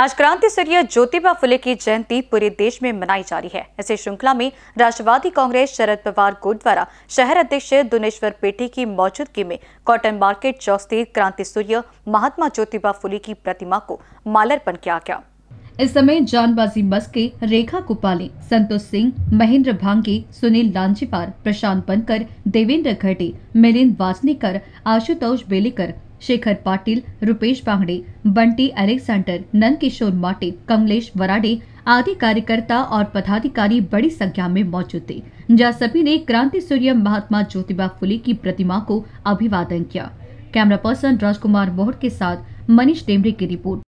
आज क्रांति सूर्य ज्योतिबा फुले की जयंती पूरे देश में मनाई जा रही है इसी श्रृंखला में राष्ट्रवादी कांग्रेस शरद पवार गुट द्वारा शहर अध्यक्ष दुनेश्वर पेटी की मौजूदगी में कॉटन मार्केट चौक स्थित क्रांति सूर्य महात्मा ज्योतिबा फुले की प्रतिमा को माल्यार्पण किया गया इस समय जानबाजी मस्के रेखा कुपाली संतोष सिंह महेंद्र भांगी सुनील लांचीपार प्रशांत बनकर देवेंद्र घटे मिलिंद वासनीकर आशुतोष बेलीकर शेखर पाटिल रुपेश बांगड़े बंटी अलेक्जेंडर नंदकिशोर माटे कमलेश वराडे आदि कार्यकर्ता और पदाधिकारी बड़ी संख्या में मौजूद थे जहाँ सभी ने क्रांति सूर्य महात्मा ज्योतिबा फुले की प्रतिमा को अभिवादन किया कैमरा पर्सन राजकुमार मोहर के साथ मनीष डेमरे की रिपोर्ट